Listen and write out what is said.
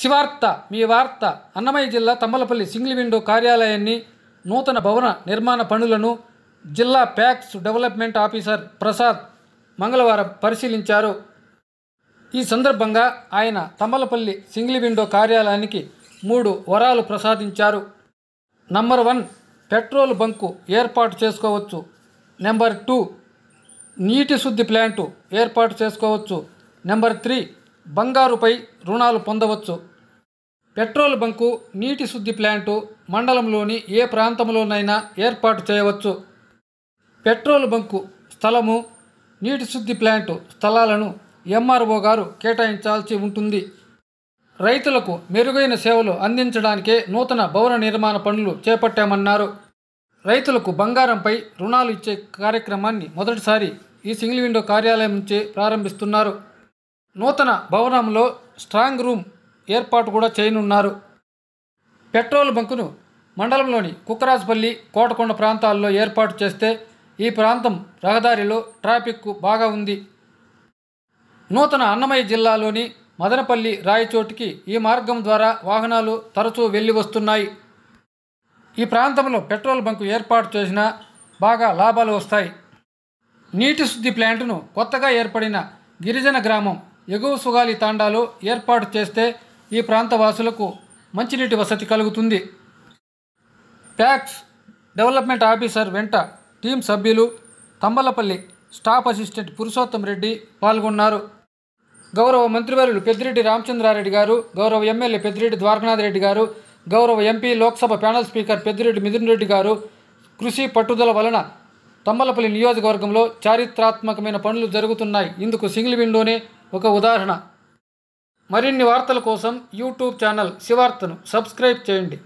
శివార్త మీ వార్త అన్నమయ్య జిల్లా Tammalapalli single window కార్యాలయాన్ని నూతన భవన నిర్మాణ పనులను జిల్లా ప్యాక్స్ డెవలప్మెంట్ ఆఫీసర్ ప్రసాద్ మంగళవారం పరిశీలించారు ఈ సందర్భంగా ఆయన తమ్మలపల్లి సింగిల్ విండో కార్యాలయానికి మూడు వరాలు ప్రసాదించారు నంబర్ వన్ పెట్రోల్ బంకు ఏర్పాటు చేసుకోవచ్చు నెంబర్ టూ నీటి శుద్ధి ప్లాంటు ఏర్పాటు చేసుకోవచ్చు నెంబర్ త్రీ బంగారుపై రుణాలు పొందవచ్చు పెట్రోల్ బంకు నీటి శుద్ధి ప్లాంటు మండలంలోని ఏ ప్రాంతంలోనైనా ఏర్పాటు చేయవచ్చు పెట్రోల్ బంకు స్థలము నీటి శుద్ధి ప్లాంటు స్థలాలను ఎంఆర్ఓ గారు కేటాయించాల్సి ఉంటుంది రైతులకు మెరుగైన సేవలు అందించడానికే నూతన భవన నిర్మాణ పనులు చేపట్టామన్నారు రైతులకు బంగారంపై రుణాలు ఇచ్చే కార్యక్రమాన్ని మొదటిసారి ఈ సింగిల్ విండో కార్యాలయం నుంచి ప్రారంభిస్తున్నారు నూతన భవనంలో స్ట్రాంగ్ రూమ్ ఏర్పాటు కూడా చేయనున్నారు పెట్రోల్ బంకును మండలంలోని కుక్కరాజుపల్లి కోటకొండ ప్రాంతాల్లో ఏర్పాటు చేస్తే ఈ ప్రాంతం రహదారిలో ట్రాఫిక్ బాగా ఉంది నూతన అన్నమయ్య జిల్లాలోని మదనపల్లి రాయచోటికి ఈ మార్గం ద్వారా వాహనాలు తరచూ వెళ్ళి వస్తున్నాయి ఈ ప్రాంతంలో పెట్రోల్ బంకు ఏర్పాటు చేసినా బాగా లాభాలు వస్తాయి నీటి శుద్ధి ప్లాంటును కొత్తగా ఏర్పడిన గిరిజన గ్రామం ఎగువ సుగాలి తాండాలు ఏర్పాటు చేస్తే ఈ ప్రాంత వాసులకు మంచినీటి వసతి కలుగుతుంది ట్యాక్స్ డెవలప్మెంట్ ఆఫీసర్ వెంట టీం సభ్యులు తంబలపల్లి స్టాఫ్ అసిస్టెంట్ పురుషోత్తం రెడ్డి పాల్గొన్నారు గౌరవ మంత్రివర్యులు పెద్దిరెడ్డి రామచంద్రారెడ్డి గారు గౌరవ ఎమ్మెల్యే పెద్దిరెడ్డి ద్వారకనాథ్ రెడ్డి గారు గౌరవ MP Lok Sabha panel speaker Peddireddy Mithun Reddy గారు కృషి పట్టుదల వలన తమ్మలపల్లి నియోజకవర్గంలో చారిత్రాత్మకమైన పనులు జరుగుతున్నాయి ఇందుకు సింగిల్ విండోనే ఒక ఉదాహరణ మరిన్ని వార్తల కోసం యూట్యూబ్ ఛానల్ శివార్తను సబ్స్క్రైబ్ చేయండి